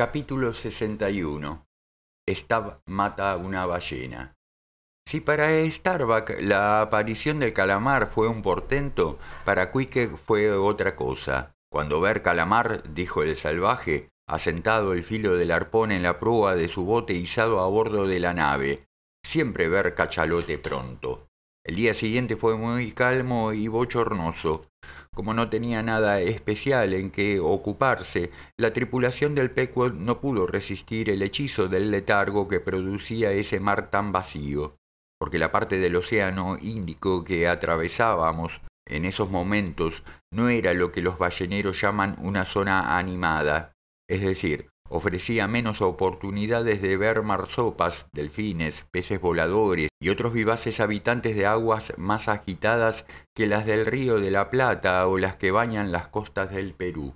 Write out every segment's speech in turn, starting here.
Capítulo 61. Stab mata una ballena. Si para Starbuck la aparición del calamar fue un portento, para Quique fue otra cosa. Cuando ver calamar, dijo el salvaje, asentado el filo del arpón en la proa de su bote izado a bordo de la nave. Siempre ver cachalote pronto. El día siguiente fue muy calmo y bochornoso. Como no tenía nada especial en que ocuparse, la tripulación del Pequod no pudo resistir el hechizo del letargo que producía ese mar tan vacío, porque la parte del océano Índico que atravesábamos en esos momentos no era lo que los balleneros llaman una zona animada, es decir, ofrecía menos oportunidades de ver marsopas, delfines, peces voladores y otros vivaces habitantes de aguas más agitadas que las del río de la Plata o las que bañan las costas del Perú.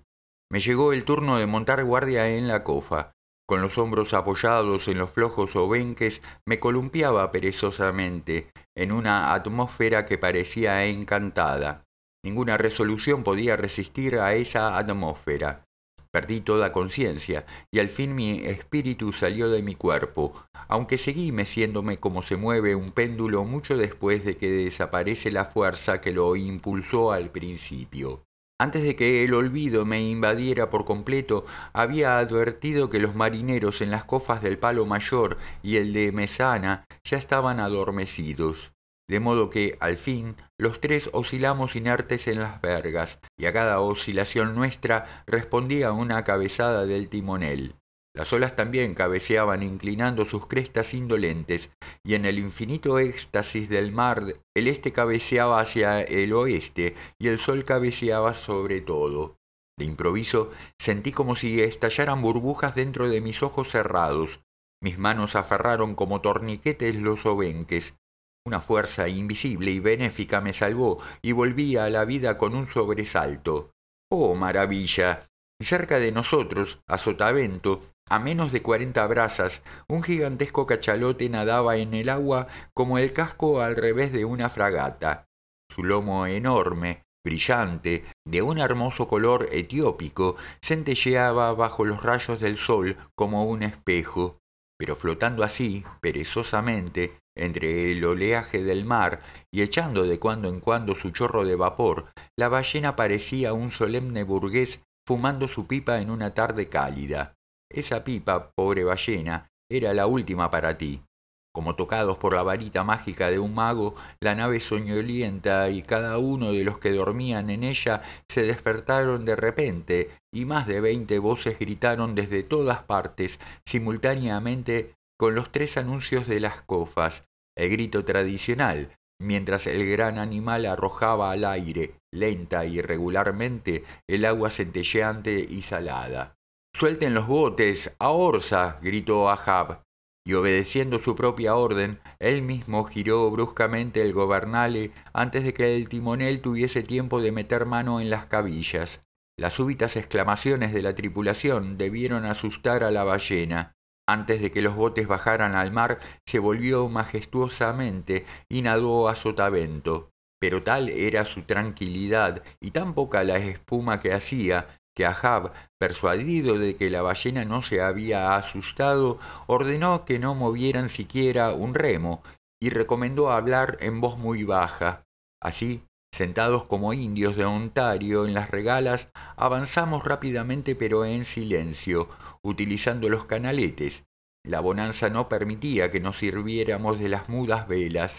Me llegó el turno de montar guardia en la cofa. Con los hombros apoyados en los flojos obenques, me columpiaba perezosamente, en una atmósfera que parecía encantada. Ninguna resolución podía resistir a esa atmósfera. Perdí toda conciencia y al fin mi espíritu salió de mi cuerpo, aunque seguí meciéndome como se mueve un péndulo mucho después de que desaparece la fuerza que lo impulsó al principio. Antes de que el olvido me invadiera por completo, había advertido que los marineros en las cofas del Palo Mayor y el de Mesana ya estaban adormecidos de modo que, al fin, los tres oscilamos inertes en las vergas, y a cada oscilación nuestra respondía una cabezada del timonel. Las olas también cabeceaban inclinando sus crestas indolentes, y en el infinito éxtasis del mar el este cabeceaba hacia el oeste y el sol cabeceaba sobre todo. De improviso sentí como si estallaran burbujas dentro de mis ojos cerrados. Mis manos aferraron como torniquetes los obenques, una fuerza invisible y benéfica me salvó y volví a la vida con un sobresalto. ¡Oh, maravilla! Cerca de nosotros, a sotavento, a menos de cuarenta brazas, un gigantesco cachalote nadaba en el agua como el casco al revés de una fragata. Su lomo enorme, brillante, de un hermoso color etiópico, centelleaba bajo los rayos del sol como un espejo, pero flotando así, perezosamente, entre el oleaje del mar y echando de cuando en cuando su chorro de vapor, la ballena parecía un solemne burgués fumando su pipa en una tarde cálida. Esa pipa, pobre ballena, era la última para ti. Como tocados por la varita mágica de un mago, la nave soñolienta y cada uno de los que dormían en ella se despertaron de repente y más de veinte voces gritaron desde todas partes simultáneamente con los tres anuncios de las cofas, el grito tradicional, mientras el gran animal arrojaba al aire, lenta y regularmente, el agua centelleante y salada. Suelten los botes, a Orsa, gritó Ahab, y obedeciendo su propia orden, él mismo giró bruscamente el gobernale antes de que el timonel tuviese tiempo de meter mano en las cabillas. Las súbitas exclamaciones de la tripulación debieron asustar a la ballena. Antes de que los botes bajaran al mar, se volvió majestuosamente y nadó a sotavento. Pero tal era su tranquilidad y tan poca la espuma que hacía, que Ahab, persuadido de que la ballena no se había asustado, ordenó que no movieran siquiera un remo y recomendó hablar en voz muy baja. Así, Sentados como indios de Ontario en las regalas, avanzamos rápidamente pero en silencio, utilizando los canaletes. La bonanza no permitía que nos sirviéramos de las mudas velas.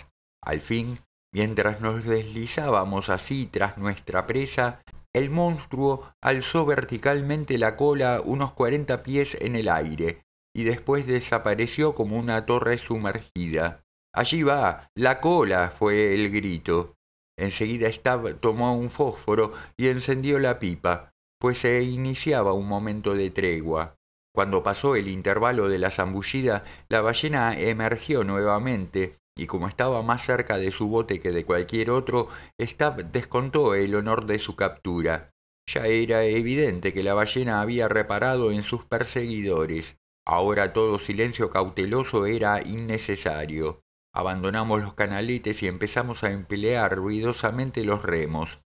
Al fin, mientras nos deslizábamos así tras nuestra presa, el monstruo alzó verticalmente la cola unos cuarenta pies en el aire, y después desapareció como una torre sumergida. Allí va, la cola, fue el grito. Enseguida Stab tomó un fósforo y encendió la pipa, pues se iniciaba un momento de tregua. Cuando pasó el intervalo de la zambullida, la ballena emergió nuevamente, y como estaba más cerca de su bote que de cualquier otro, Stab descontó el honor de su captura. Ya era evidente que la ballena había reparado en sus perseguidores. Ahora todo silencio cauteloso era innecesario. Abandonamos los canaletes y empezamos a emplear ruidosamente los remos.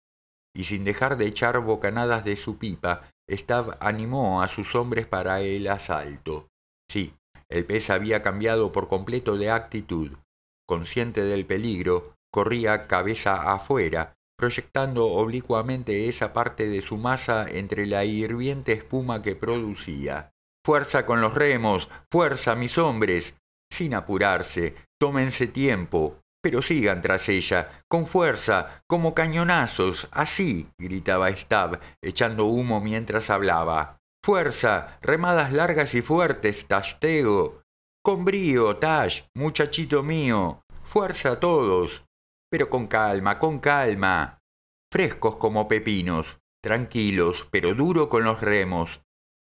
Y sin dejar de echar bocanadas de su pipa, Stab animó a sus hombres para el asalto. Sí, el pez había cambiado por completo de actitud. Consciente del peligro, corría cabeza afuera, proyectando oblicuamente esa parte de su masa entre la hirviente espuma que producía. Fuerza con los remos, fuerza mis hombres. Sin apurarse, Tómense tiempo, pero sigan tras ella, con fuerza, como cañonazos, así, gritaba Stab, echando humo mientras hablaba. Fuerza, remadas largas y fuertes, Tashtego. Con brío, Tash, muchachito mío. Fuerza a todos. Pero con calma, con calma. Frescos como pepinos, tranquilos, pero duro con los remos,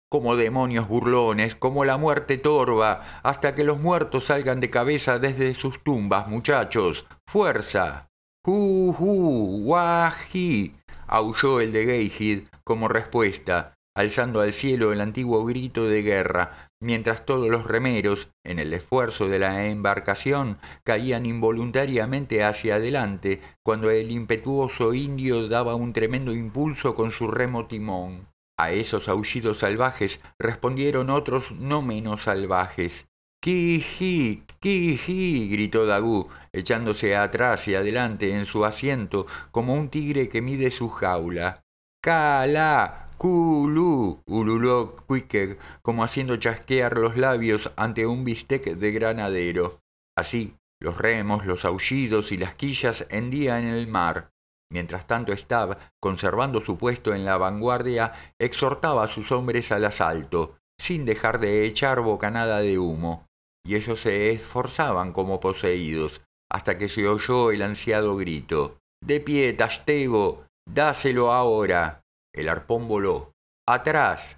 como demonios burlones, como la muerte torva, hasta que los muertos salgan de cabeza desde sus tumbas, muchachos. ¡Fuerza! ¡Hu, guají! aulló el de Geihid como respuesta, alzando al cielo el antiguo grito de guerra, mientras todos los remeros, en el esfuerzo de la embarcación, caían involuntariamente hacia adelante, cuando el impetuoso indio daba un tremendo impulso con su remo timón. A esos aullidos salvajes respondieron otros no menos salvajes. ki ji gritó Dagú, echándose atrás y adelante en su asiento como un tigre que mide su jaula. kala ¡Culú! ululó Quicker, como haciendo chasquear los labios ante un bistec de granadero. Así, los remos, los aullidos y las quillas hendían el mar. Mientras tanto, Stab, conservando su puesto en la vanguardia, exhortaba a sus hombres al asalto, sin dejar de echar bocanada de humo, y ellos se esforzaban como poseídos, hasta que se oyó el ansiado grito. De pie, Tastego, dáselo ahora. El arpón voló. Atrás.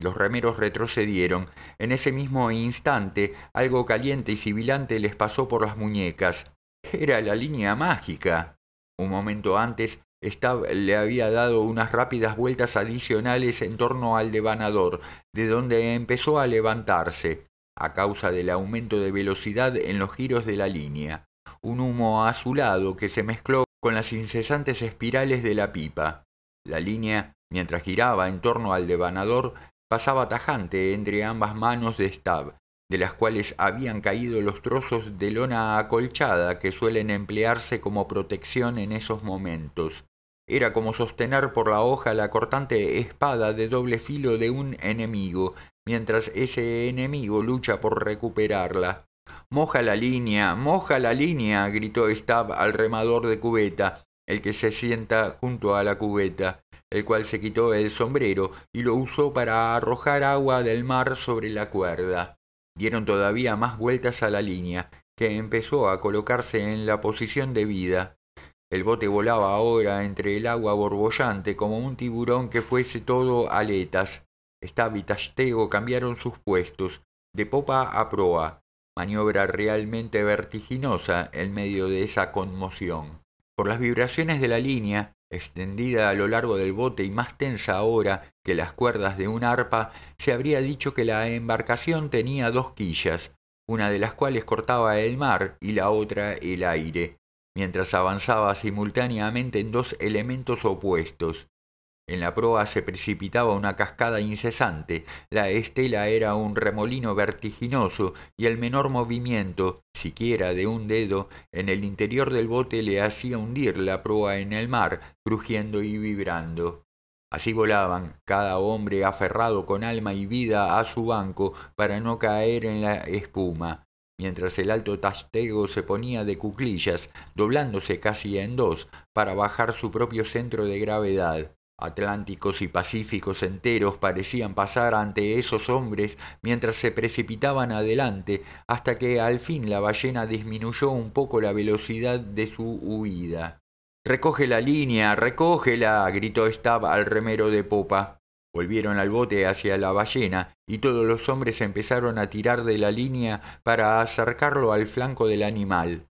Los remeros retrocedieron. En ese mismo instante, algo caliente y sibilante les pasó por las muñecas. Era la línea mágica. Un momento antes, Stab le había dado unas rápidas vueltas adicionales en torno al devanador, de donde empezó a levantarse, a causa del aumento de velocidad en los giros de la línea, un humo azulado que se mezcló con las incesantes espirales de la pipa. La línea, mientras giraba en torno al devanador, pasaba tajante entre ambas manos de Stab, de las cuales habían caído los trozos de lona acolchada que suelen emplearse como protección en esos momentos. Era como sostener por la hoja la cortante espada de doble filo de un enemigo, mientras ese enemigo lucha por recuperarla. Moja la línea, moja la línea, gritó Stab al remador de cubeta, el que se sienta junto a la cubeta, el cual se quitó el sombrero y lo usó para arrojar agua del mar sobre la cuerda dieron todavía más vueltas a la línea, que empezó a colocarse en la posición de vida. El bote volaba ahora entre el agua borbollante como un tiburón que fuese todo aletas. Stab y cambiaron sus puestos, de popa a proa, maniobra realmente vertiginosa en medio de esa conmoción. Por las vibraciones de la línea, extendida a lo largo del bote y más tensa ahora que las cuerdas de un arpa, se habría dicho que la embarcación tenía dos quillas, una de las cuales cortaba el mar y la otra el aire, mientras avanzaba simultáneamente en dos elementos opuestos, en la proa se precipitaba una cascada incesante, la estela era un remolino vertiginoso y el menor movimiento, siquiera de un dedo, en el interior del bote le hacía hundir la proa en el mar, crujiendo y vibrando. Así volaban, cada hombre aferrado con alma y vida a su banco para no caer en la espuma, mientras el alto Tastego se ponía de cuclillas, doblándose casi en dos, para bajar su propio centro de gravedad. Atlánticos y Pacíficos enteros parecían pasar ante esos hombres mientras se precipitaban adelante, hasta que al fin la ballena disminuyó un poco la velocidad de su huida. Recoge la línea, recógela, gritó Stab al remero de popa. Volvieron al bote hacia la ballena y todos los hombres empezaron a tirar de la línea para acercarlo al flanco del animal.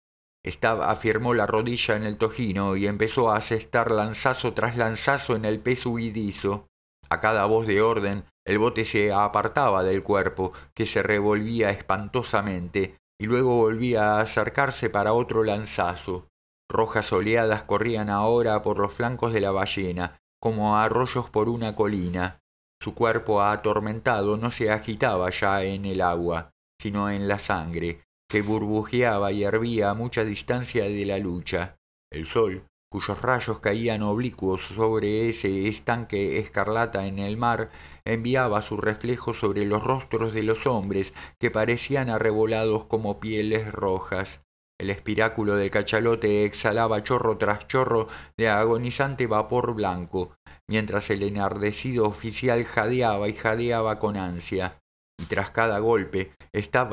Estaba, afirmó la rodilla en el tojino y empezó a asestar lanzazo tras lanzazo en el peso huidizo. A cada voz de orden, el bote se apartaba del cuerpo, que se revolvía espantosamente, y luego volvía a acercarse para otro lanzazo. Rojas oleadas corrían ahora por los flancos de la ballena, como arroyos por una colina. Su cuerpo atormentado no se agitaba ya en el agua, sino en la sangre, que burbujeaba y hervía a mucha distancia de la lucha. El sol, cuyos rayos caían oblicuos sobre ese estanque escarlata en el mar, enviaba su reflejo sobre los rostros de los hombres que parecían arrebolados como pieles rojas. El espiráculo del cachalote exhalaba chorro tras chorro de agonizante vapor blanco, mientras el enardecido oficial jadeaba y jadeaba con ansia. Y tras cada golpe,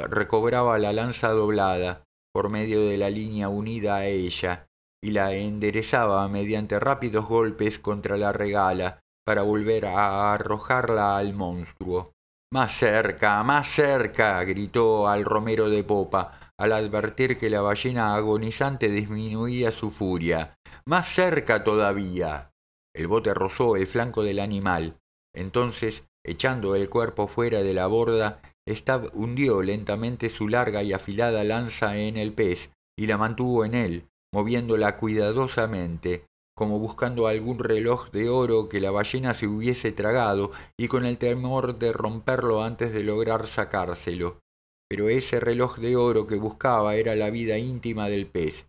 recobraba la lanza doblada por medio de la línea unida a ella y la enderezaba mediante rápidos golpes contra la regala para volver a arrojarla al monstruo. Más cerca, más cerca, gritó al romero de popa, al advertir que la ballena agonizante disminuía su furia. Más cerca todavía. El bote rozó el flanco del animal. Entonces, echando el cuerpo fuera de la borda, Stab hundió lentamente su larga y afilada lanza en el pez y la mantuvo en él, moviéndola cuidadosamente, como buscando algún reloj de oro que la ballena se hubiese tragado y con el temor de romperlo antes de lograr sacárselo. Pero ese reloj de oro que buscaba era la vida íntima del pez,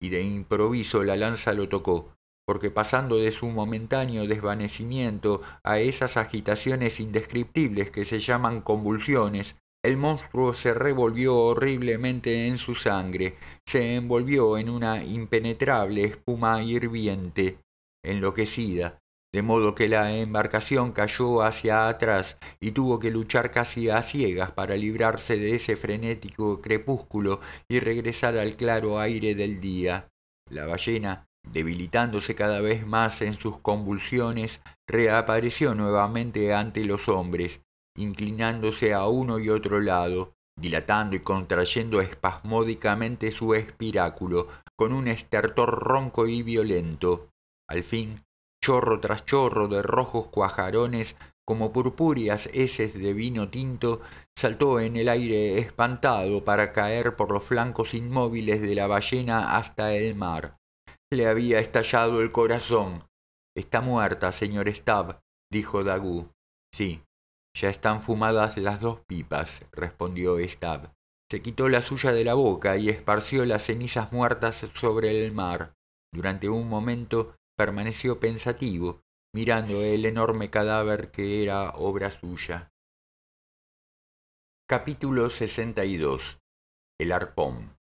y de improviso la lanza lo tocó, porque pasando de su momentáneo desvanecimiento a esas agitaciones indescriptibles que se llaman convulsiones, el monstruo se revolvió horriblemente en su sangre, se envolvió en una impenetrable espuma hirviente, enloquecida, de modo que la embarcación cayó hacia atrás y tuvo que luchar casi a ciegas para librarse de ese frenético crepúsculo y regresar al claro aire del día. La ballena Debilitándose cada vez más en sus convulsiones, reapareció nuevamente ante los hombres, inclinándose a uno y otro lado, dilatando y contrayendo espasmódicamente su espiráculo, con un estertor ronco y violento. Al fin, chorro tras chorro de rojos cuajarones, como purpúreas heces de vino tinto, saltó en el aire espantado para caer por los flancos inmóviles de la ballena hasta el mar. Le había estallado el corazón. Está muerta, señor Stab, dijo Dagú. Sí, ya están fumadas las dos pipas, respondió Stab. Se quitó la suya de la boca y esparció las cenizas muertas sobre el mar. Durante un momento permaneció pensativo, mirando el enorme cadáver que era obra suya. Capítulo 62 El arpón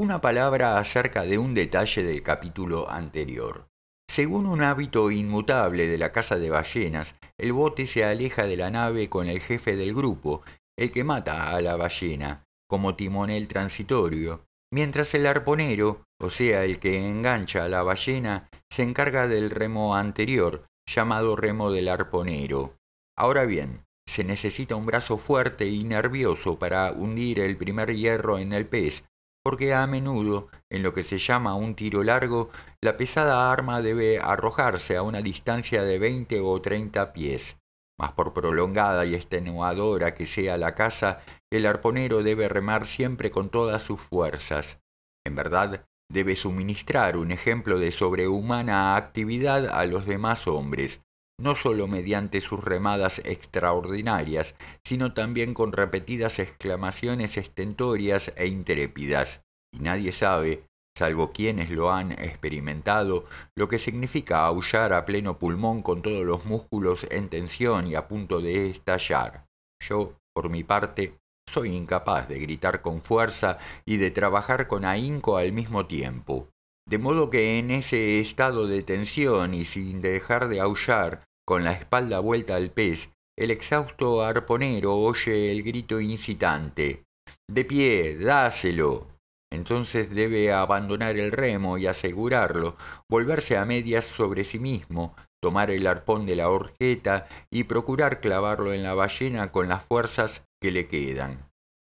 una palabra acerca de un detalle del capítulo anterior. Según un hábito inmutable de la casa de ballenas, el bote se aleja de la nave con el jefe del grupo, el que mata a la ballena, como timonel transitorio, mientras el arponero, o sea, el que engancha a la ballena, se encarga del remo anterior, llamado remo del arponero. Ahora bien, se necesita un brazo fuerte y nervioso para hundir el primer hierro en el pez, porque a menudo, en lo que se llama un tiro largo, la pesada arma debe arrojarse a una distancia de 20 o 30 pies. Mas por prolongada y extenuadora que sea la caza, el arponero debe remar siempre con todas sus fuerzas. En verdad, debe suministrar un ejemplo de sobrehumana actividad a los demás hombres, no solo mediante sus remadas extraordinarias, sino también con repetidas exclamaciones estentorias e intrépidas. Y nadie sabe, salvo quienes lo han experimentado, lo que significa aullar a pleno pulmón con todos los músculos en tensión y a punto de estallar. Yo, por mi parte, soy incapaz de gritar con fuerza y de trabajar con ahínco al mismo tiempo. De modo que en ese estado de tensión y sin dejar de aullar, con la espalda vuelta al pez, el exhausto arponero oye el grito incitante. De pie, dáselo. Entonces debe abandonar el remo y asegurarlo, volverse a medias sobre sí mismo, tomar el arpón de la horqueta y procurar clavarlo en la ballena con las fuerzas que le quedan.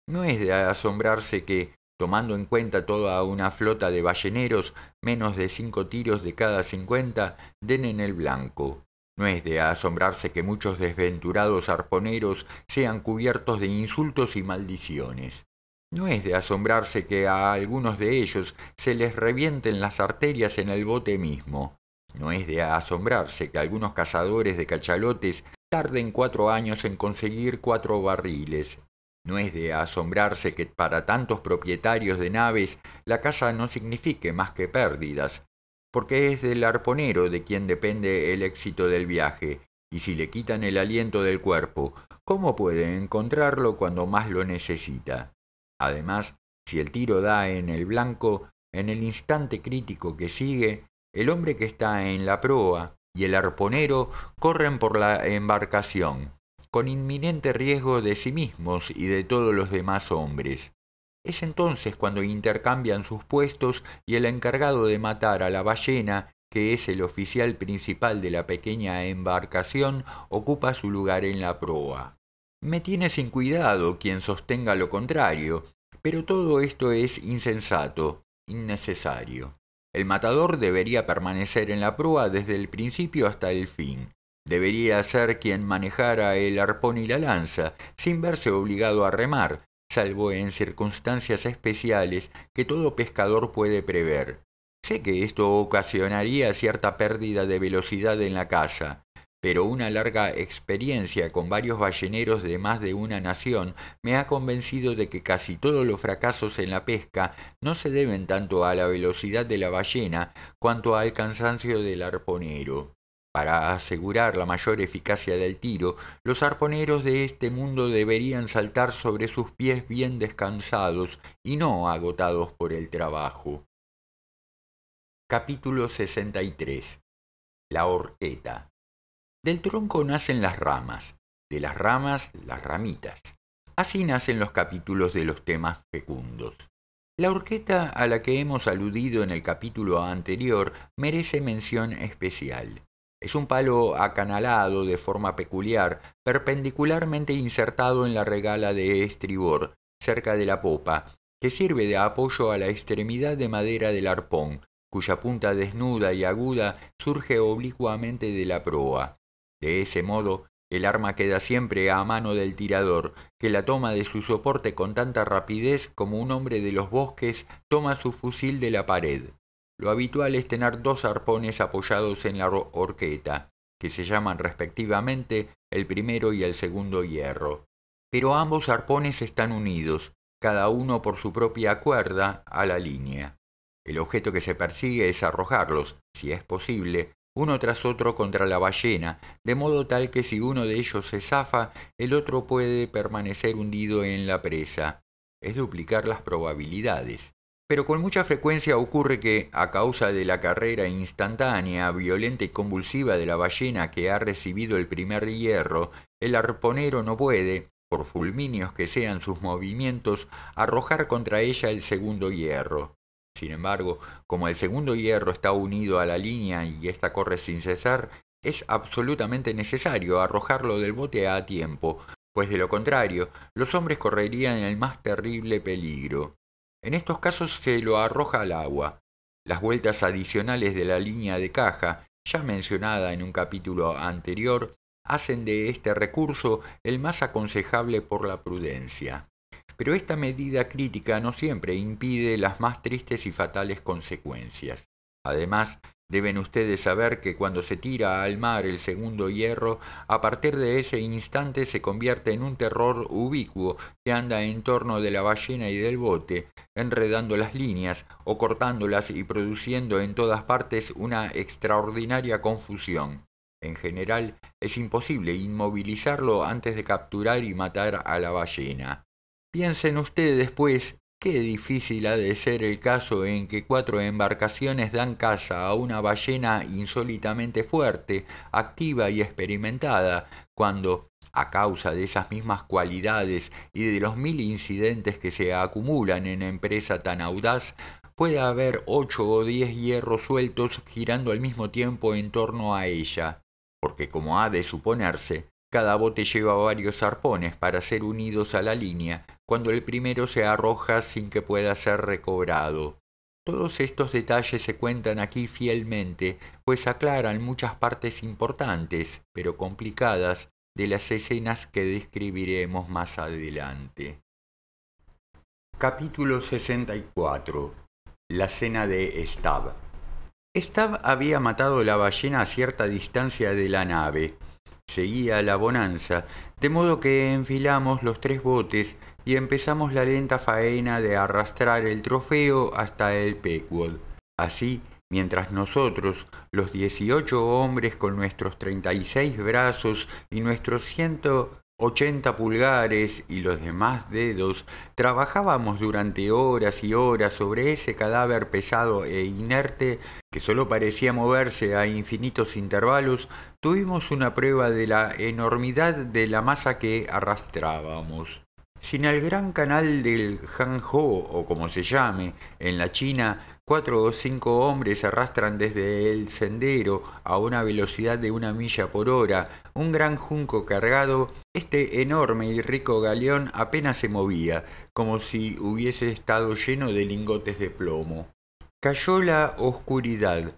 No es de asombrarse que, tomando en cuenta toda una flota de balleneros, menos de cinco tiros de cada cincuenta den en el blanco. No es de asombrarse que muchos desventurados arponeros sean cubiertos de insultos y maldiciones. No es de asombrarse que a algunos de ellos se les revienten las arterias en el bote mismo. No es de asombrarse que algunos cazadores de cachalotes tarden cuatro años en conseguir cuatro barriles. No es de asombrarse que para tantos propietarios de naves la caza no signifique más que pérdidas, porque es del arponero de quien depende el éxito del viaje, y si le quitan el aliento del cuerpo, ¿cómo puede encontrarlo cuando más lo necesita? Además, si el tiro da en el blanco, en el instante crítico que sigue, el hombre que está en la proa y el arponero corren por la embarcación, con inminente riesgo de sí mismos y de todos los demás hombres. Es entonces cuando intercambian sus puestos y el encargado de matar a la ballena, que es el oficial principal de la pequeña embarcación, ocupa su lugar en la proa. Me tiene sin cuidado quien sostenga lo contrario, pero todo esto es insensato, innecesario. El matador debería permanecer en la proa desde el principio hasta el fin. Debería ser quien manejara el arpón y la lanza, sin verse obligado a remar, salvo en circunstancias especiales que todo pescador puede prever. Sé que esto ocasionaría cierta pérdida de velocidad en la caza, pero una larga experiencia con varios balleneros de más de una nación me ha convencido de que casi todos los fracasos en la pesca no se deben tanto a la velocidad de la ballena cuanto al cansancio del arponero. Para asegurar la mayor eficacia del tiro, los arponeros de este mundo deberían saltar sobre sus pies bien descansados y no agotados por el trabajo. Capítulo 63 La horqueta Del tronco nacen las ramas, de las ramas las ramitas. Así nacen los capítulos de los temas fecundos. La horqueta a la que hemos aludido en el capítulo anterior merece mención especial. Es un palo acanalado de forma peculiar, perpendicularmente insertado en la regala de estribor, cerca de la popa, que sirve de apoyo a la extremidad de madera del arpón, cuya punta desnuda y aguda surge oblicuamente de la proa. De ese modo, el arma queda siempre a mano del tirador, que la toma de su soporte con tanta rapidez como un hombre de los bosques toma su fusil de la pared. Lo habitual es tener dos arpones apoyados en la horqueta, que se llaman respectivamente el primero y el segundo hierro. Pero ambos arpones están unidos, cada uno por su propia cuerda, a la línea. El objeto que se persigue es arrojarlos, si es posible, uno tras otro contra la ballena, de modo tal que si uno de ellos se zafa, el otro puede permanecer hundido en la presa. Es duplicar las probabilidades. Pero con mucha frecuencia ocurre que, a causa de la carrera instantánea, violenta y convulsiva de la ballena que ha recibido el primer hierro, el arponero no puede, por fulminios que sean sus movimientos, arrojar contra ella el segundo hierro. Sin embargo, como el segundo hierro está unido a la línea y ésta corre sin cesar, es absolutamente necesario arrojarlo del bote a tiempo, pues de lo contrario, los hombres correrían el más terrible peligro. En estos casos se lo arroja al agua. Las vueltas adicionales de la línea de caja, ya mencionada en un capítulo anterior, hacen de este recurso el más aconsejable por la prudencia. Pero esta medida crítica no siempre impide las más tristes y fatales consecuencias. Además, Deben ustedes saber que cuando se tira al mar el segundo hierro, a partir de ese instante se convierte en un terror ubicuo que anda en torno de la ballena y del bote, enredando las líneas o cortándolas y produciendo en todas partes una extraordinaria confusión. En general, es imposible inmovilizarlo antes de capturar y matar a la ballena. Piensen ustedes, pues, Qué difícil ha de ser el caso en que cuatro embarcaciones dan caza a una ballena insólitamente fuerte, activa y experimentada, cuando, a causa de esas mismas cualidades y de los mil incidentes que se acumulan en empresa tan audaz, puede haber ocho o diez hierros sueltos girando al mismo tiempo en torno a ella, porque como ha de suponerse, cada bote lleva varios arpones para ser unidos a la línea cuando el primero se arroja sin que pueda ser recobrado. Todos estos detalles se cuentan aquí fielmente, pues aclaran muchas partes importantes, pero complicadas, de las escenas que describiremos más adelante. Capítulo 64 La cena de Stab Stab había matado la ballena a cierta distancia de la nave, Seguía la bonanza, de modo que enfilamos los tres botes y empezamos la lenta faena de arrastrar el trofeo hasta el Pequod. Así, mientras nosotros, los 18 hombres con nuestros treinta y seis brazos y nuestros ciento... Ochenta pulgares y los demás dedos, trabajábamos durante horas y horas sobre ese cadáver pesado e inerte que solo parecía moverse a infinitos intervalos, tuvimos una prueba de la enormidad de la masa que arrastrábamos. Sin el gran canal del Hanjo o como se llame en la China, Cuatro o cinco hombres arrastran desde el sendero a una velocidad de una milla por hora un gran junco cargado. Este enorme y rico galeón apenas se movía, como si hubiese estado lleno de lingotes de plomo. Cayó la oscuridad,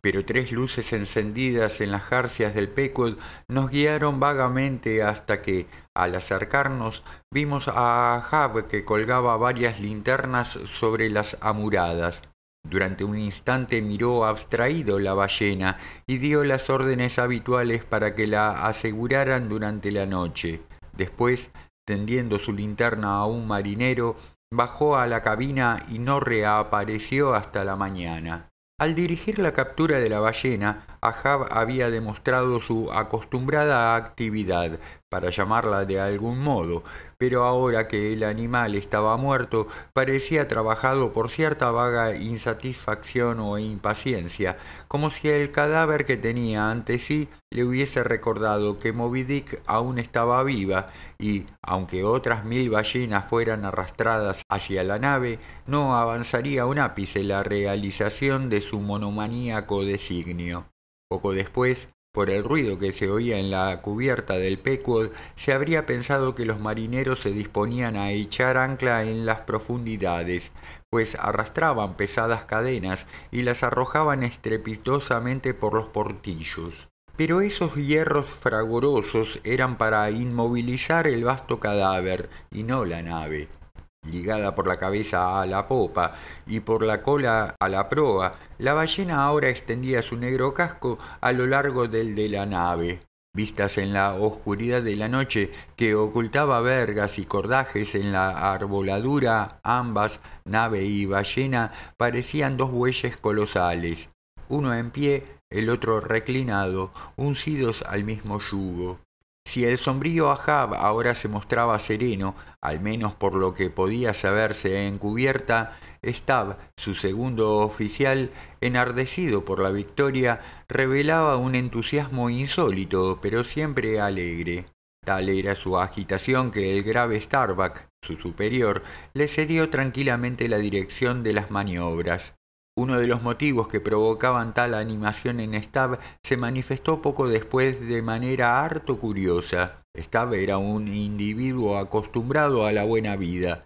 pero tres luces encendidas en las jarcias del Pequod nos guiaron vagamente hasta que, al acercarnos, vimos a Ahab que colgaba varias linternas sobre las amuradas. Durante un instante miró abstraído la ballena y dio las órdenes habituales para que la aseguraran durante la noche. Después, tendiendo su linterna a un marinero, bajó a la cabina y no reapareció hasta la mañana. Al dirigir la captura de la ballena, Ahab había demostrado su acostumbrada actividad, para llamarla de algún modo, pero ahora que el animal estaba muerto, parecía trabajado por cierta vaga insatisfacción o impaciencia, como si el cadáver que tenía ante sí le hubiese recordado que Moby Dick aún estaba viva y, aunque otras mil ballenas fueran arrastradas hacia la nave, no avanzaría un ápice la realización de su monomaníaco designio. Poco después, por el ruido que se oía en la cubierta del Pequod, se habría pensado que los marineros se disponían a echar ancla en las profundidades, pues arrastraban pesadas cadenas y las arrojaban estrepitosamente por los portillos. Pero esos hierros fragorosos eran para inmovilizar el vasto cadáver y no la nave ligada por la cabeza a la popa y por la cola a la proa, la ballena ahora extendía su negro casco a lo largo del de la nave. Vistas en la oscuridad de la noche que ocultaba vergas y cordajes en la arboladura, ambas, nave y ballena, parecían dos bueyes colosales, uno en pie, el otro reclinado, uncidos al mismo yugo. Si el sombrío Ahab ahora se mostraba sereno, al menos por lo que podía saberse en cubierta, Stab, su segundo oficial, enardecido por la victoria, revelaba un entusiasmo insólito, pero siempre alegre. Tal era su agitación que el grave Starbuck, su superior, le cedió tranquilamente la dirección de las maniobras. Uno de los motivos que provocaban tal animación en Stab se manifestó poco después de manera harto curiosa. Stab era un individuo acostumbrado a la buena vida.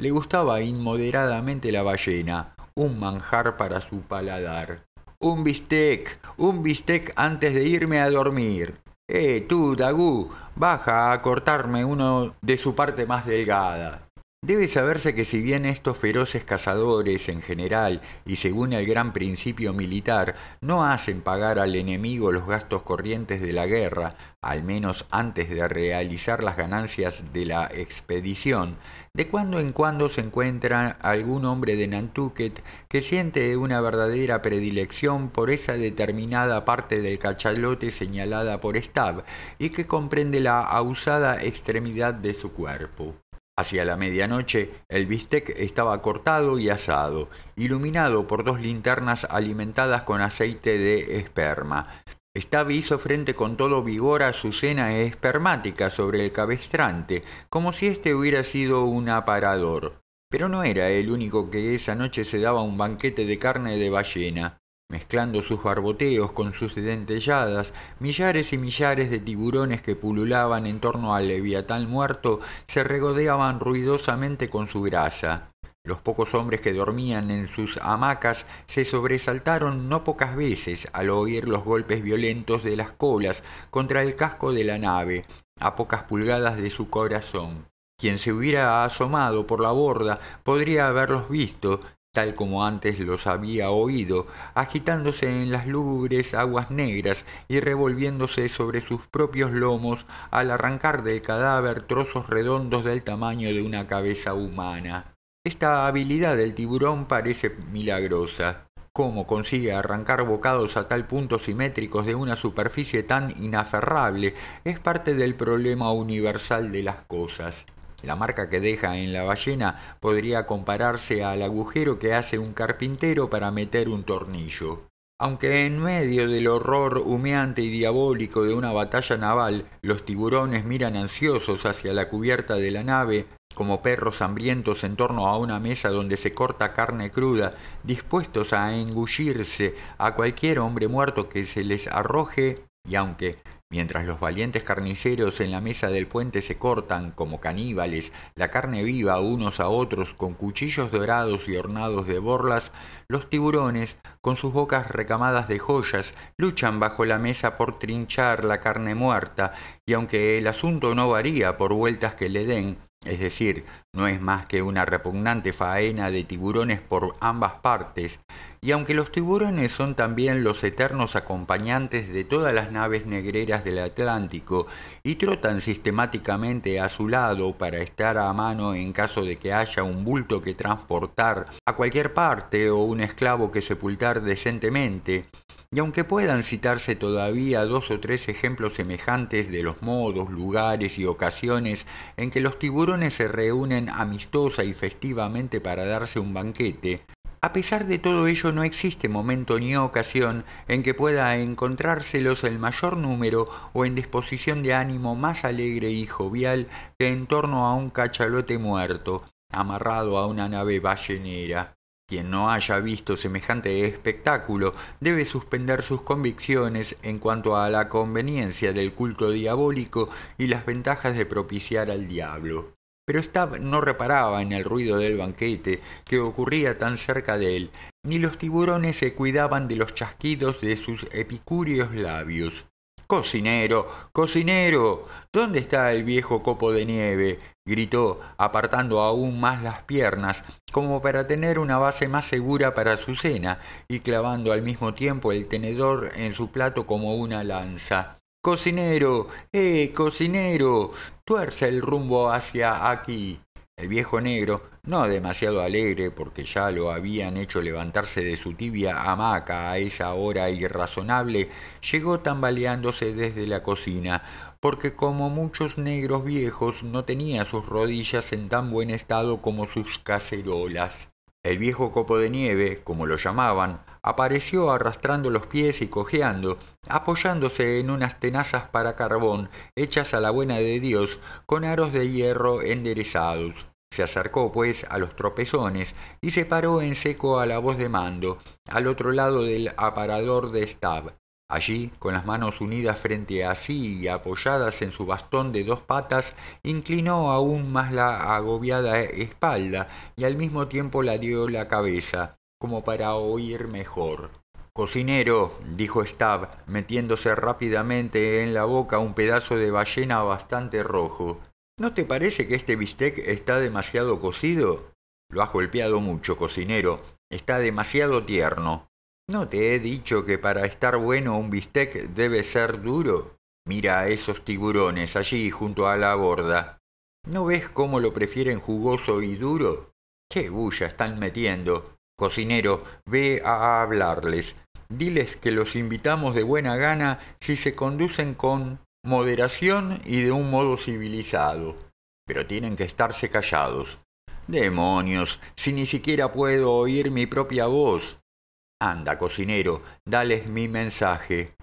Le gustaba inmoderadamente la ballena, un manjar para su paladar. Un bistec, un bistec antes de irme a dormir. Eh, tú, Dagú, baja a cortarme uno de su parte más delgada. Debe saberse que si bien estos feroces cazadores en general y según el gran principio militar no hacen pagar al enemigo los gastos corrientes de la guerra, al menos antes de realizar las ganancias de la expedición, de cuando en cuando se encuentra algún hombre de Nantucket que siente una verdadera predilección por esa determinada parte del cachalote señalada por Stab y que comprende la ausada extremidad de su cuerpo. Hacia la medianoche, el bistec estaba cortado y asado, iluminado por dos linternas alimentadas con aceite de esperma. estaba hizo frente con todo vigor a su cena espermática sobre el cabestrante, como si éste hubiera sido un aparador. Pero no era el único que esa noche se daba un banquete de carne de ballena mezclando sus barboteos con sus dentelladas, millares y millares de tiburones que pululaban en torno al leviatán muerto se regodeaban ruidosamente con su grasa. Los pocos hombres que dormían en sus hamacas se sobresaltaron no pocas veces al oír los golpes violentos de las colas contra el casco de la nave, a pocas pulgadas de su corazón. Quien se hubiera asomado por la borda podría haberlos visto, tal como antes los había oído, agitándose en las lúgubres aguas negras y revolviéndose sobre sus propios lomos al arrancar del cadáver trozos redondos del tamaño de una cabeza humana. Esta habilidad del tiburón parece milagrosa. ¿Cómo consigue arrancar bocados a tal punto simétricos de una superficie tan inaferrable? Es parte del problema universal de las cosas. La marca que deja en la ballena podría compararse al agujero que hace un carpintero para meter un tornillo. Aunque en medio del horror humeante y diabólico de una batalla naval, los tiburones miran ansiosos hacia la cubierta de la nave, como perros hambrientos en torno a una mesa donde se corta carne cruda, dispuestos a engullirse a cualquier hombre muerto que se les arroje, y aunque Mientras los valientes carniceros en la mesa del puente se cortan, como caníbales, la carne viva unos a otros con cuchillos dorados y ornados de borlas, los tiburones, con sus bocas recamadas de joyas, luchan bajo la mesa por trinchar la carne muerta, y aunque el asunto no varía por vueltas que le den, es decir, no es más que una repugnante faena de tiburones por ambas partes, y aunque los tiburones son también los eternos acompañantes de todas las naves negreras del Atlántico y trotan sistemáticamente a su lado para estar a mano en caso de que haya un bulto que transportar a cualquier parte o un esclavo que sepultar decentemente, y aunque puedan citarse todavía dos o tres ejemplos semejantes de los modos, lugares y ocasiones en que los tiburones se reúnen amistosa y festivamente para darse un banquete, a pesar de todo ello, no existe momento ni ocasión en que pueda encontrárselos el mayor número o en disposición de ánimo más alegre y jovial que en torno a un cachalote muerto, amarrado a una nave ballenera. Quien no haya visto semejante espectáculo debe suspender sus convicciones en cuanto a la conveniencia del culto diabólico y las ventajas de propiciar al diablo. Pero Stab no reparaba en el ruido del banquete que ocurría tan cerca de él, ni los tiburones se cuidaban de los chasquidos de sus epicúreos labios. Cocinero, cocinero, ¿dónde está el viejo copo de nieve? gritó, apartando aún más las piernas, como para tener una base más segura para su cena, y clavando al mismo tiempo el tenedor en su plato como una lanza. Cocinero, eh, cocinero, tuerce el rumbo hacia aquí. El viejo negro, no demasiado alegre porque ya lo habían hecho levantarse de su tibia hamaca a esa hora irrazonable, llegó tambaleándose desde la cocina, porque como muchos negros viejos no tenía sus rodillas en tan buen estado como sus cacerolas. El viejo copo de nieve, como lo llamaban, apareció arrastrando los pies y cojeando, apoyándose en unas tenazas para carbón hechas a la buena de Dios, con aros de hierro enderezados. Se acercó, pues, a los tropezones y se paró en seco a la voz de mando, al otro lado del aparador de Stab. Allí, con las manos unidas frente a sí y apoyadas en su bastón de dos patas, inclinó aún más la agobiada espalda y al mismo tiempo la dio la cabeza como para oír mejor. Cocinero, dijo Stab, metiéndose rápidamente en la boca un pedazo de ballena bastante rojo. ¿No te parece que este bistec está demasiado cocido? Lo has golpeado mucho, cocinero. Está demasiado tierno. ¿No te he dicho que para estar bueno un bistec debe ser duro? Mira a esos tiburones allí junto a la borda. ¿No ves cómo lo prefieren jugoso y duro? ¿Qué bulla están metiendo? Cocinero, ve a hablarles. Diles que los invitamos de buena gana si se conducen con moderación y de un modo civilizado. Pero tienen que estarse callados. Demonios, si ni siquiera puedo oír mi propia voz. Anda, cocinero, dales mi mensaje.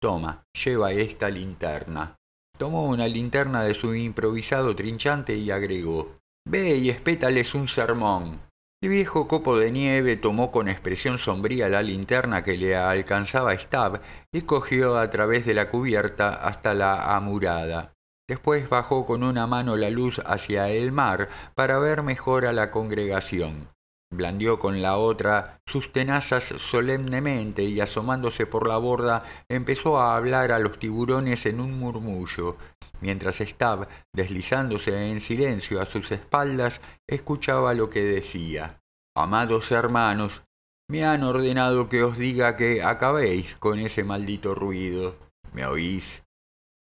Toma, lleva esta linterna. Tomó una linterna de su improvisado trinchante y agregó Ve y espétales un sermón. El viejo copo de nieve tomó con expresión sombría la linterna que le alcanzaba Stab y cogió a través de la cubierta hasta la amurada. Después bajó con una mano la luz hacia el mar para ver mejor a la congregación. Blandió con la otra sus tenazas solemnemente y asomándose por la borda empezó a hablar a los tiburones en un murmullo, mientras Stab, deslizándose en silencio a sus espaldas, escuchaba lo que decía. Amados hermanos, me han ordenado que os diga que acabéis con ese maldito ruido. ¿Me oís?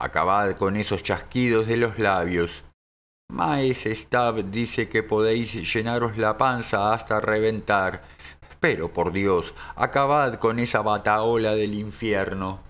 Acabad con esos chasquidos de los labios. Maes Stab dice que podéis llenaros la panza hasta reventar. Pero, por Dios, acabad con esa bataola del infierno.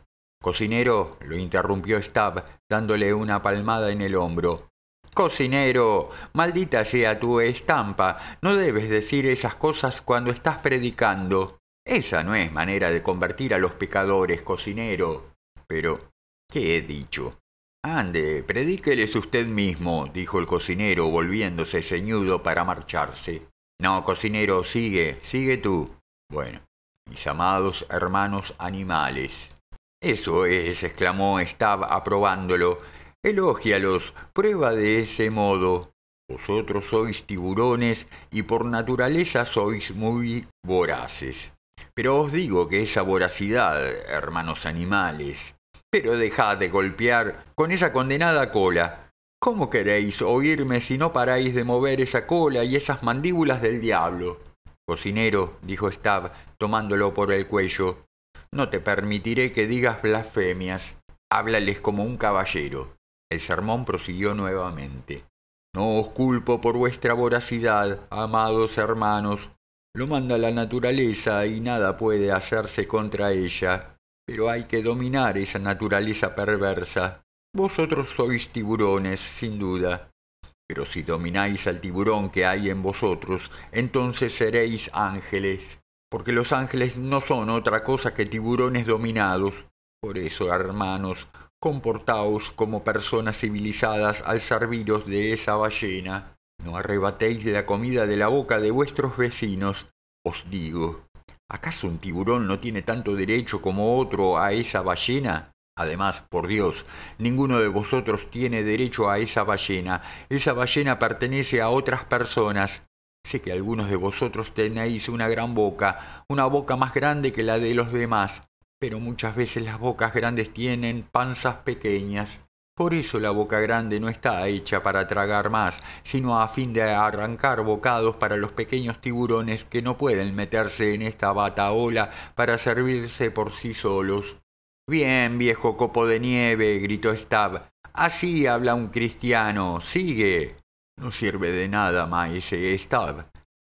Cocinero, lo interrumpió Stab, dándole una palmada en el hombro. Cocinero, maldita sea tu estampa, no debes decir esas cosas cuando estás predicando. Esa no es manera de convertir a los pecadores, cocinero. Pero, ¿qué he dicho? Ande, predíqueles usted mismo, dijo el cocinero, volviéndose ceñudo para marcharse. No, cocinero, sigue, sigue tú. Bueno, mis amados hermanos animales. Eso es, exclamó Stab aprobándolo. Elógialos, prueba de ese modo. Vosotros sois tiburones y por naturaleza sois muy voraces. Pero os digo que esa voracidad, hermanos animales, pero dejad de golpear con esa condenada cola. ¿Cómo queréis oírme si no paráis de mover esa cola y esas mandíbulas del diablo? Cocinero, dijo Stab, tomándolo por el cuello, no te permitiré que digas blasfemias. Háblales como un caballero. El sermón prosiguió nuevamente. No os culpo por vuestra voracidad, amados hermanos. Lo manda la naturaleza y nada puede hacerse contra ella pero hay que dominar esa naturaleza perversa. Vosotros sois tiburones, sin duda. Pero si domináis al tiburón que hay en vosotros, entonces seréis ángeles, porque los ángeles no son otra cosa que tiburones dominados. Por eso, hermanos, comportaos como personas civilizadas al serviros de esa ballena. No arrebatéis la comida de la boca de vuestros vecinos, os digo. ¿Acaso un tiburón no tiene tanto derecho como otro a esa ballena? Además, por Dios, ninguno de vosotros tiene derecho a esa ballena. Esa ballena pertenece a otras personas. Sé que algunos de vosotros tenéis una gran boca, una boca más grande que la de los demás, pero muchas veces las bocas grandes tienen panzas pequeñas. Por eso la boca grande no está hecha para tragar más, sino a fin de arrancar bocados para los pequeños tiburones que no pueden meterse en esta bataola para servirse por sí solos. Bien, viejo copo de nieve, gritó Stab. Así habla un cristiano. Sigue. No sirve de nada, maese Stab.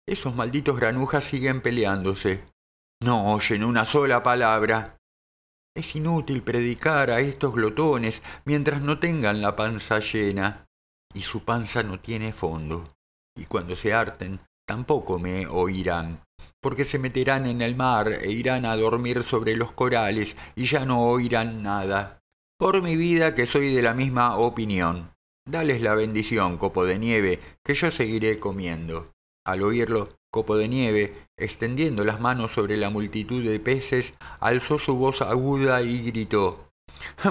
Esos malditos granujas siguen peleándose. No oyen una sola palabra. Es inútil predicar a estos glotones mientras no tengan la panza llena. Y su panza no tiene fondo. Y cuando se harten, tampoco me oirán, porque se meterán en el mar e irán a dormir sobre los corales y ya no oirán nada. Por mi vida que soy de la misma opinión. Dales la bendición, copo de nieve, que yo seguiré comiendo. Al oírlo, copo de nieve, extendiendo las manos sobre la multitud de peces, alzó su voz aguda y gritó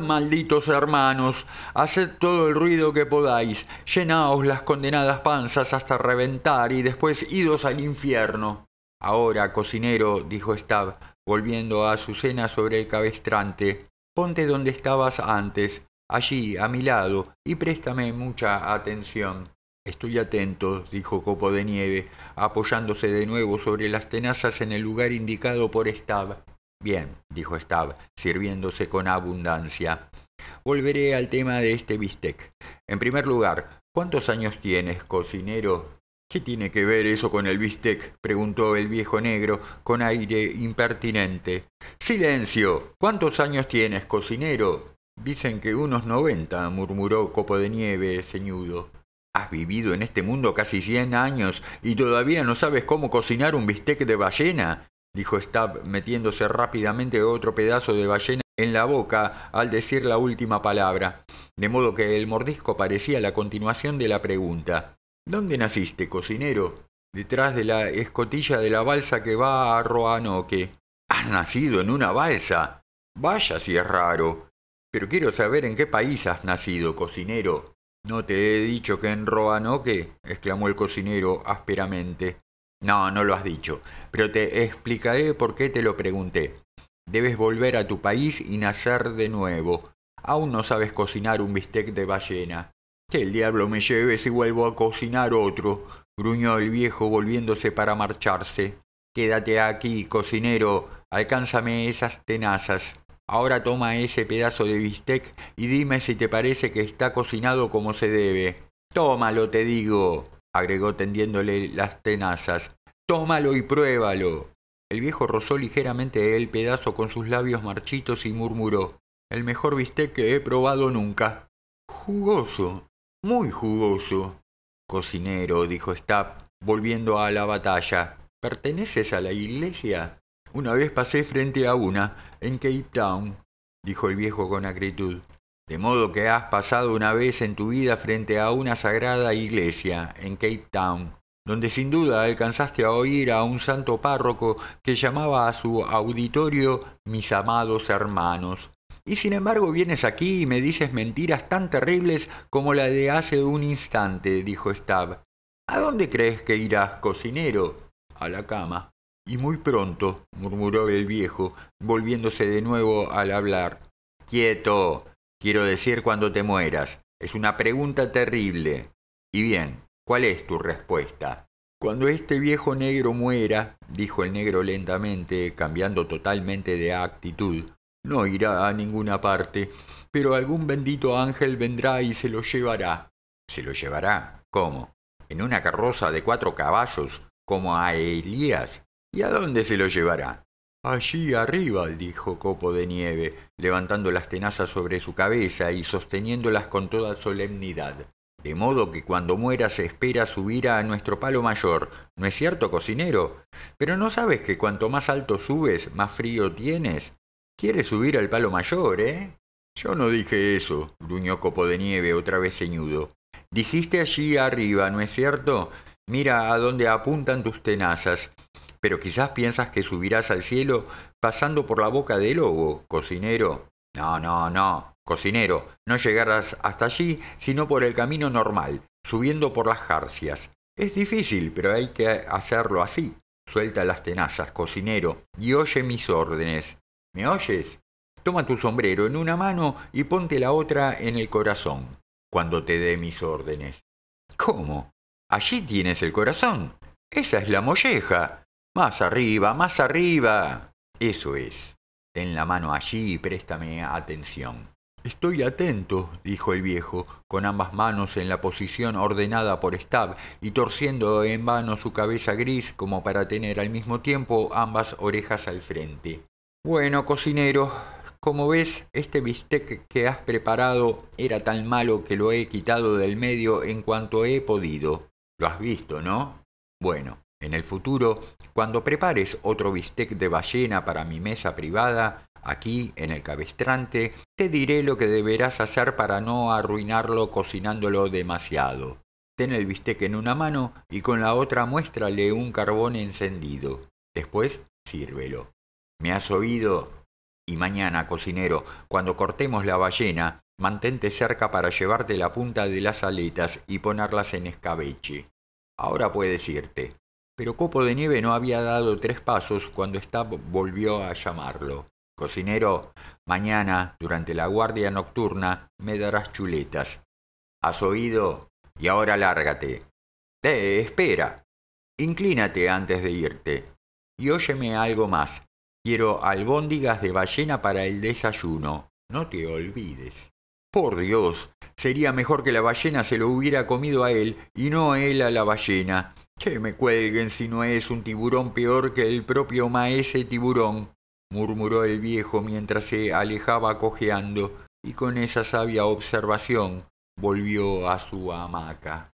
Malditos hermanos, haced todo el ruido que podáis, llenaos las condenadas panzas hasta reventar y después idos al infierno. Ahora, cocinero, dijo Stab, volviendo a cena sobre el cabestrante, ponte donde estabas antes, allí, a mi lado, y préstame mucha atención. Estoy atento, dijo Copo de Nieve, apoyándose de nuevo sobre las tenazas en el lugar indicado por Stab. Bien, dijo Stab, sirviéndose con abundancia. Volveré al tema de este bistec. En primer lugar, ¿cuántos años tienes, cocinero? ¿Qué tiene que ver eso con el bistec? preguntó el viejo negro con aire impertinente. Silencio. ¿Cuántos años tienes, cocinero? Dicen que unos noventa, murmuró Copo de Nieve, ceñudo. Has vivido en este mundo casi cien años y todavía no sabes cómo cocinar un bistec de ballena, dijo Stab, metiéndose rápidamente otro pedazo de ballena en la boca al decir la última palabra, de modo que el mordisco parecía la continuación de la pregunta. ¿Dónde naciste, cocinero? Detrás de la escotilla de la balsa que va a Roanoke. Has nacido en una balsa. Vaya si es raro. Pero quiero saber en qué país has nacido, cocinero. ¿No te he dicho que en Roanoke? exclamó el cocinero ásperamente. No, no lo has dicho, pero te explicaré por qué te lo pregunté. Debes volver a tu país y nacer de nuevo. Aún no sabes cocinar un bistec de ballena. Que el diablo me lleve si vuelvo a cocinar otro, gruñó el viejo volviéndose para marcharse. Quédate aquí, cocinero, alcánzame esas tenazas. Ahora toma ese pedazo de bistec y dime si te parece que está cocinado como se debe. Tómalo, te digo, agregó tendiéndole las tenazas. Tómalo y pruébalo. El viejo rozó ligeramente el pedazo con sus labios marchitos y murmuró. El mejor bistec que he probado nunca. Jugoso, muy jugoso. Cocinero, dijo Stapp, volviendo a la batalla. ¿Perteneces a la iglesia? Una vez pasé frente a una, en Cape Town, dijo el viejo con acritud. De modo que has pasado una vez en tu vida frente a una sagrada iglesia, en Cape Town, donde sin duda alcanzaste a oír a un santo párroco que llamaba a su auditorio mis amados hermanos. Y sin embargo vienes aquí y me dices mentiras tan terribles como la de hace un instante, dijo Stab. ¿A dónde crees que irás, cocinero? A la cama. Y muy pronto, murmuró el viejo, volviéndose de nuevo al hablar. Quieto. Quiero decir cuando te mueras. Es una pregunta terrible. Y bien, ¿cuál es tu respuesta? Cuando este viejo negro muera, dijo el negro lentamente, cambiando totalmente de actitud, no irá a ninguna parte, pero algún bendito ángel vendrá y se lo llevará. ¿Se lo llevará? ¿Cómo? ¿En una carroza de cuatro caballos, como a Elías? ¿Y a dónde se lo llevará? Allí arriba, dijo Copo de Nieve, levantando las tenazas sobre su cabeza y sosteniéndolas con toda solemnidad. De modo que cuando muera se espera subir a nuestro palo mayor. ¿No es cierto, cocinero? Pero ¿no sabes que cuanto más alto subes, más frío tienes? Quieres subir al palo mayor, ¿eh? Yo no dije eso, gruñó Copo de Nieve, otra vez ceñudo. Dijiste allí arriba, ¿no es cierto? Mira a dónde apuntan tus tenazas pero quizás piensas que subirás al cielo pasando por la boca del lobo, cocinero. No, no, no, cocinero, no llegarás hasta allí, sino por el camino normal, subiendo por las jarcias. Es difícil, pero hay que hacerlo así. Suelta las tenazas, cocinero, y oye mis órdenes. ¿Me oyes? Toma tu sombrero en una mano y ponte la otra en el corazón, cuando te dé mis órdenes. ¿Cómo? Allí tienes el corazón. Esa es la molleja. Más arriba, más arriba. Eso es. Ten la mano allí y préstame atención. Estoy atento, dijo el viejo, con ambas manos en la posición ordenada por Stab y torciendo en vano su cabeza gris como para tener al mismo tiempo ambas orejas al frente. Bueno, cocinero, como ves, este bistec que has preparado era tan malo que lo he quitado del medio en cuanto he podido. Lo has visto, ¿no? Bueno, en el futuro, cuando prepares otro bistec de ballena para mi mesa privada, aquí en el cabestrante, te diré lo que deberás hacer para no arruinarlo cocinándolo demasiado. Ten el bistec en una mano y con la otra muéstrale un carbón encendido. Después, sírvelo. ¿Me has oído? Y mañana, cocinero, cuando cortemos la ballena, mantente cerca para llevarte la punta de las aletas y ponerlas en escabeche. Ahora puedes irte. Pero Copo de Nieve no había dado tres pasos cuando Stab volvió a llamarlo. Cocinero, mañana, durante la guardia nocturna, me darás chuletas. ¿Has oído? Y ahora lárgate. Eh, espera. Inclínate antes de irte. Y óyeme algo más. Quiero albóndigas de ballena para el desayuno. No te olvides. Por Dios, sería mejor que la ballena se lo hubiera comido a él y no a él a la ballena. Que me cuelguen si no es un tiburón peor que el propio maese tiburón, murmuró el viejo mientras se alejaba cojeando, y con esa sabia observación volvió a su hamaca.